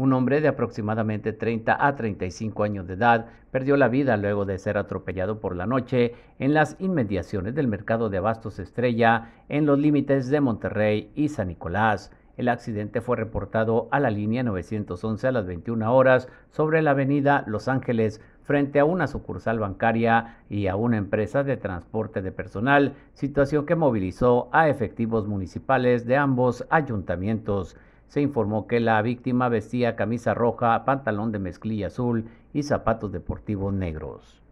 Un hombre de aproximadamente 30 a 35 años de edad perdió la vida luego de ser atropellado por la noche en las inmediaciones del mercado de abastos Estrella en los límites de Monterrey y San Nicolás. El accidente fue reportado a la línea 911 a las 21 horas sobre la avenida Los Ángeles frente a una sucursal bancaria y a una empresa de transporte de personal, situación que movilizó a efectivos municipales de ambos ayuntamientos se informó que la víctima vestía camisa roja, pantalón de mezclilla azul y zapatos deportivos negros.